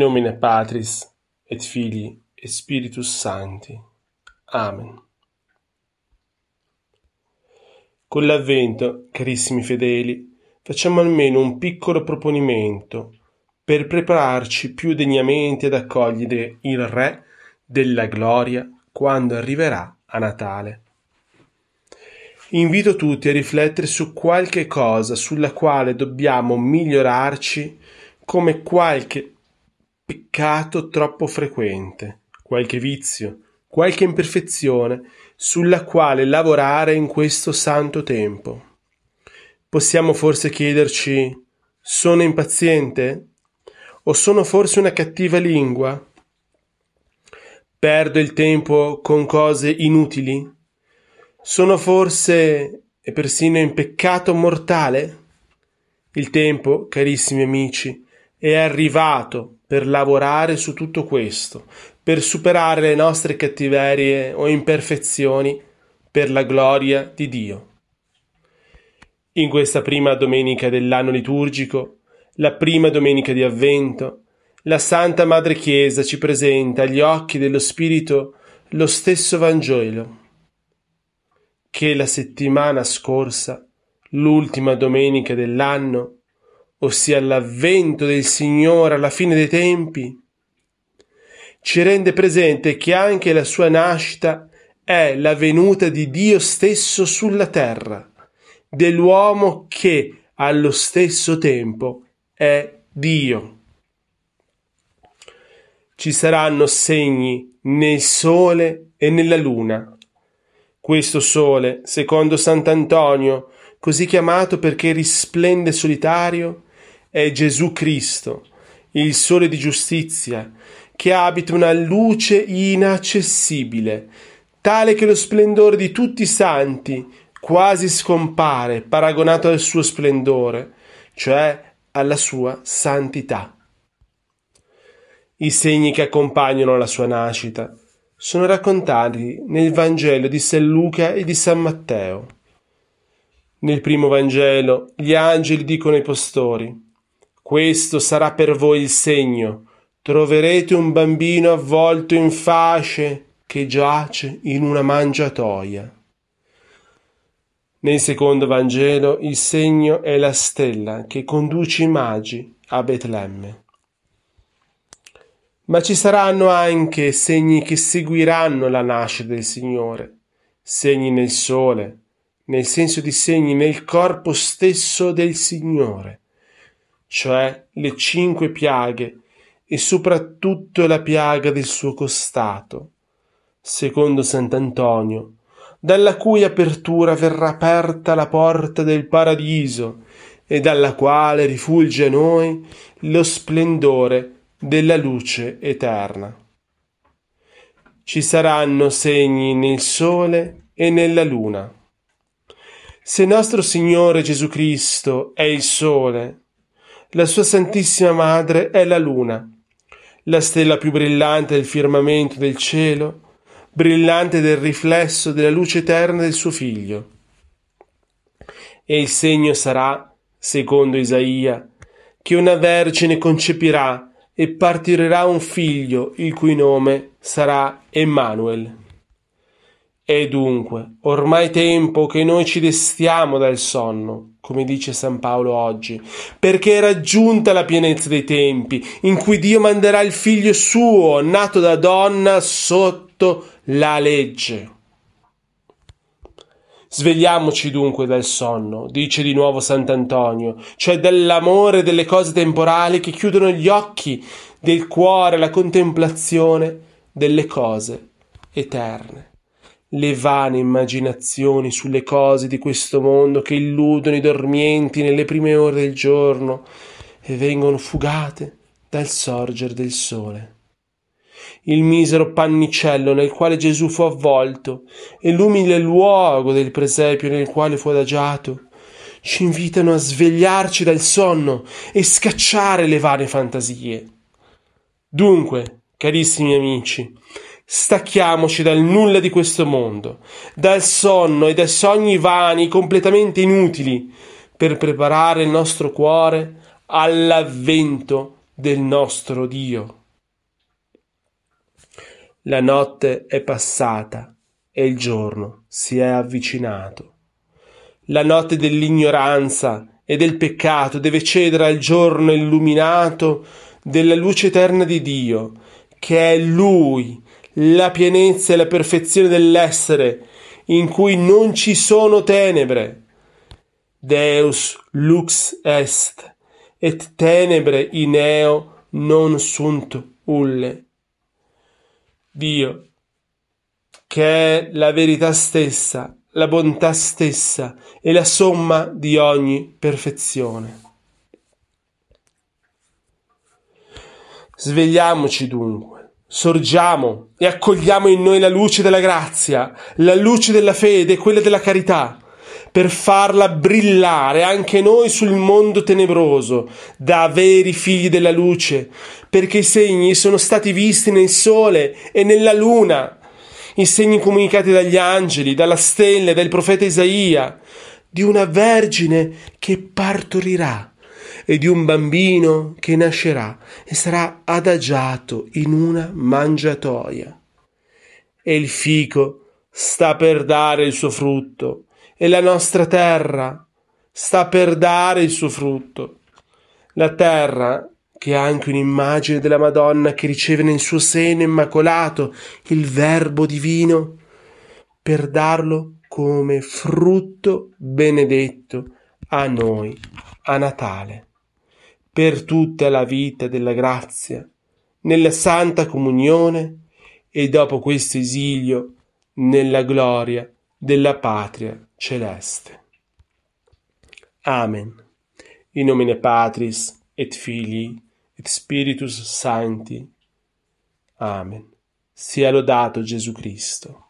nomine Patris et Filii et Spiritus Sancti. Amen. Con l'avvento, carissimi fedeli, facciamo almeno un piccolo proponimento per prepararci più degnamente ad accogliere il Re della Gloria quando arriverà a Natale. Invito tutti a riflettere su qualche cosa sulla quale dobbiamo migliorarci come qualche peccato troppo frequente, qualche vizio, qualche imperfezione sulla quale lavorare in questo santo tempo. Possiamo forse chiederci sono impaziente? O sono forse una cattiva lingua? Perdo il tempo con cose inutili? Sono forse e persino in peccato mortale? Il tempo, carissimi amici, è arrivato per lavorare su tutto questo, per superare le nostre cattiverie o imperfezioni per la gloria di Dio. In questa prima domenica dell'anno liturgico, la prima domenica di avvento, la Santa Madre Chiesa ci presenta agli occhi dello Spirito lo stesso Vangelo che la settimana scorsa, l'ultima domenica dell'anno, ossia l'avvento del Signore alla fine dei tempi, ci rende presente che anche la sua nascita è la venuta di Dio stesso sulla terra, dell'uomo che allo stesso tempo è Dio. Ci saranno segni nel sole e nella luna. Questo sole, secondo Sant'Antonio, così chiamato perché risplende solitario, è Gesù Cristo, il sole di giustizia, che abita una luce inaccessibile, tale che lo splendore di tutti i santi quasi scompare paragonato al suo splendore, cioè alla sua santità. I segni che accompagnano la sua nascita sono raccontati nel Vangelo di San Luca e di San Matteo. Nel primo Vangelo gli angeli dicono ai pastori questo sarà per voi il segno. Troverete un bambino avvolto in fasce che giace in una mangiatoia. Nel secondo Vangelo il segno è la stella che conduce i magi a Betlemme. Ma ci saranno anche segni che seguiranno la nascita del Signore, segni nel sole, nel senso di segni nel corpo stesso del Signore, cioè le cinque piaghe, e soprattutto la piaga del suo costato, secondo Sant'Antonio, dalla cui apertura verrà aperta la porta del paradiso e dalla quale rifulge a noi lo splendore della luce eterna. Ci saranno segni nel sole e nella luna. Se nostro Signore Gesù Cristo è il sole, la sua Santissima Madre è la Luna, la stella più brillante del firmamento del cielo, brillante del riflesso della luce eterna del suo Figlio. E il segno sarà, secondo Isaia, che una vergine concepirà e partirà un figlio, il cui nome sarà Emmanuel. È dunque ormai tempo che noi ci destiamo dal sonno, come dice San Paolo oggi, perché è raggiunta la pienezza dei tempi, in cui Dio manderà il figlio suo, nato da donna, sotto la legge. Svegliamoci dunque dal sonno, dice di nuovo Sant'Antonio, cioè dall'amore delle cose temporali che chiudono gli occhi del cuore alla contemplazione delle cose eterne le vane immaginazioni sulle cose di questo mondo che illudono i dormienti nelle prime ore del giorno e vengono fugate dal sorgere del sole. Il misero pannicello nel quale Gesù fu avvolto e l'umile luogo del presepio nel quale fu adagiato ci invitano a svegliarci dal sonno e scacciare le vane fantasie. Dunque, carissimi amici, Stacchiamoci dal nulla di questo mondo, dal sonno e dai sogni vani completamente inutili, per preparare il nostro cuore all'avvento del nostro Dio. La notte è passata e il giorno si è avvicinato. La notte dell'ignoranza e del peccato deve cedere al giorno illuminato della luce eterna di Dio, che è Lui la pienezza e la perfezione dell'essere, in cui non ci sono tenebre. Deus lux est, et tenebre in eo non sunt ulle. Dio, che è la verità stessa, la bontà stessa e la somma di ogni perfezione. Svegliamoci dunque sorgiamo e accogliamo in noi la luce della grazia, la luce della fede, e quella della carità, per farla brillare anche noi sul mondo tenebroso, da veri figli della luce, perché i segni sono stati visti nel sole e nella luna, i segni comunicati dagli angeli, dalla stella, e dal profeta Isaia, di una vergine che partorirà e di un bambino che nascerà e sarà adagiato in una mangiatoia. E il fico sta per dare il suo frutto e la nostra terra sta per dare il suo frutto. La terra, che è anche un'immagine della Madonna che riceve nel suo seno immacolato il Verbo divino, per darlo come frutto benedetto a noi a Natale, per tutta la vita della grazia, nella santa comunione e dopo questo esilio nella gloria della patria celeste. Amen. In nomine Patris et Filii et Spiritus Sancti. Amen. Sia lodato Gesù Cristo.